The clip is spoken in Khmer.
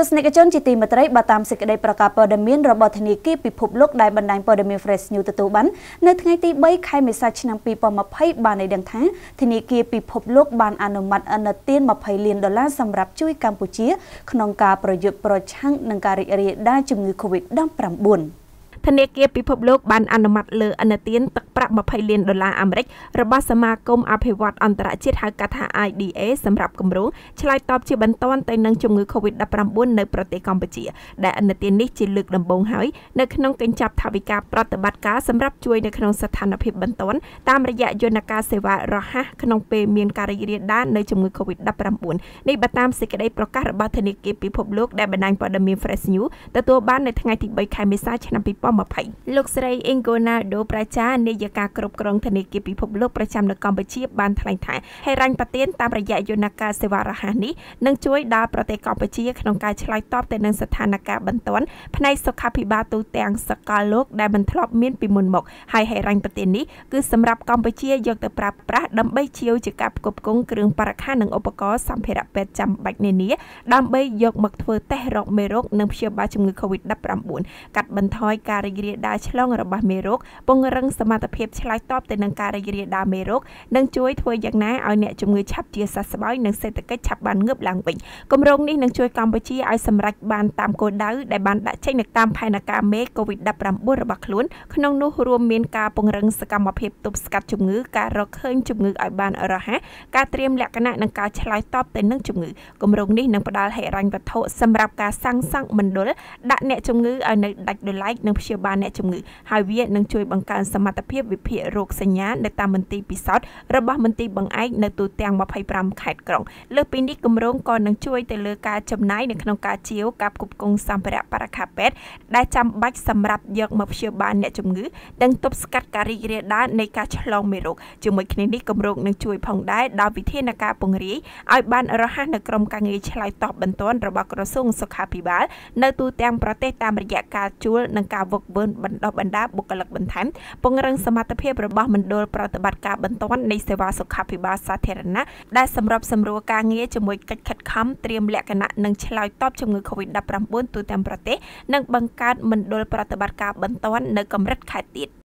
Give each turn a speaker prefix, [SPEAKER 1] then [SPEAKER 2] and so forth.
[SPEAKER 1] ទស្សនិកជនជាទីមេត្រីបើតាមសេចក្តីប្រកាសព័ត៌មានរបស់ធនាគារពិភពលោកដែលបណ្ដាញព័ត៌មាន Fresh News ទទួលបាននៅថ្ងៃទី3ខែមេសាឆ្នាំ2020បានឲ្យដឹងថាធនាគារពិភពលោកបានអនុម័តអនុទាន20លានដុល្លារសម្រាប់ជួយកម្ពុជា ក្នុងការប្រយុទ្ធប្រឆាំងនឹងការរីករាលដាលជំងឺ Covid-19 ធនាគារ
[SPEAKER 2] ពិភពលោកបានអនុម័តលើអនុទានទឹកប្រាក់20លានដុល្លារអាមេរិករបស់សមាគមអភិវឌ្ឍអន្តរជាតិហៅកាត់ថា IDA សម្រាប់គម្រោងឆ្លើយតបជាបន្តទៅនឹងជំងឺ Covid-19 នៅប្រទេសកម្ពុជាដែលឥណទាននេះជាលើកដំបូងហើយនៅក្នុងកញ្ចប់ថវិកាប្រតិបត្តិការសម្រាប់ជួយនៅក្នុងស្ថានភាពបន្ទាន់តាមរយៈយន្តការសេវារហ័សក្នុងពេលមានការរីករាលដាលនៃជំងឺ Covid-19 នេះបើតាមសេចក្តីប្រកាសរបស់ធនាគារពិភពលោកដែលបណ្ដាញព័ត៌មាន Fresh News ទទួលបាននៅថ្ងៃទី3ខែមេសាឆ្នាំ2020លោកស្រី Ingona Do Pracha នាយជាការគ្រប់គ្រងធនាគារពិភពលោកប្រចាំនៅកម្ពុជាបានថ្លែងថាហេរ៉ាញ់ប៉ាទៀនតាមរយៈយន្តការសេវារហ័សនេះនឹងជួយដល់ប្រទេសកម្ពុជាក្នុងការឆ្លើយតបទៅនឹងស្ថានភាពបន្ទាន់ផ្នែកសុខាភិបាលទូទាំងសកលលោកដែលមិនធ្លាប់មានពីមុនមកហើយហេរ៉ាញ់ប៉ាទៀននេះគឺសម្រាប់កម្ពុជាយកទៅប្រើប្រាស់ដើម្បីជាវជាការផ្គត់ផ្គង់គ្រឿងបរិក្ខារនិងឧបករណ៍សម្ភារៈពេទ្យចាំបាច់នានាដើម្បីយកមកធ្វើតេស្តរកមេរោគនិងព្យាបាលជំងឺ Covid-19 កាត់បន្ថយការរីករាលដាលឆ្លងរបស់មេរោគពង្រឹងសមត្ថភាពភាពឆ្លើយតបទៅនឹងការរីករាលដាលមេរោគនិងជួយធ្វើយ៉ាងណាឲ្យអ្នកជំងឺឆាប់ជាសះស្បើយនិងសេដ្ឋកិច្ចឆាប់បានងើបឡើងវិញគម្រោងនេះនឹងជួយកម្ពុជាឲ្យសម្រេចបានតាមគោលដៅដែលបានដាក់ចេញនៅតាមផែនការមេ COVID-19 របស់ខ្លួន ក្នុងនោះរួមមានការពង្រឹងសកម្មភាពទប់ស្កាត់ជំងឺការរកឃើញជំងឺឲ្យបានរហ័សការត្រៀមលក្ខណៈនិងការឆ្លើយតបទៅនឹងជំងឺគម្រោងនេះនឹងផ្ដល់ហិរញ្ញវត្ថុសម្រាប់ការសាងសង់មណ្ឌលដាក់អ្នកជំងឺឲ្យនៅដាច់ដោយឡែកនិងព្យាបាលអ្នកជំងឺហើយវានឹងជួយបង្កើនសមត្ថភាពវិភាគរោគសញ្ញានៅតាមមន្ទីរពិសោធន៍របស់មន្ទីរបង្អែកនៅទូទាំង25ខេត្តក្រុងលើសពីនេះគម្រោងក៏នឹងជួយទៅលើការចំណាយនៅក្នុងការជាវការផ្គប់ផ្គង់សម្ភារៈបរិខាពេទ្យដែលចាំបាច់សម្រាប់យកមកព្យាបាលអ្នកជំងឺនិងទប់ស្កាត់ការរីករាលដាលនៃការឆ្លងមេរោគជាមួយគ្នានេះគម្រោងនឹងជួយផងដែរដល់វិធានការពង្រាយឲ្យបាន រហ័សនៅក្រមការងារឆ្លើយតបបន្ទាន់របស់ក្រសួងសុខាភិបាលនៅទូទាំងប្រទេសតាមរយៈការជួលនិងការវឹកវើបណ្ដុះបណ្ដាលបុគ្គលិកបន្ថែមពង្រឹងសមសមត្ថភាពរបស់មណ្ឌលប្រតិបត្តិការបន្ទាន់នៃសេវាសុខាភិបាលសាធារណៈដែលសម្របសម្រួលការងារជាមួយកិច្ចខិតខំត្រៀមលក្ខណៈនិងឆ្លើយ
[SPEAKER 1] តបជំងឺ Covid-19 ទូទាំងប្រទេសនិងបង្កើតមណ្ឌលប្រតិបត្តិការបន្ទាន់នៅកម្រិតខេត្តទៀត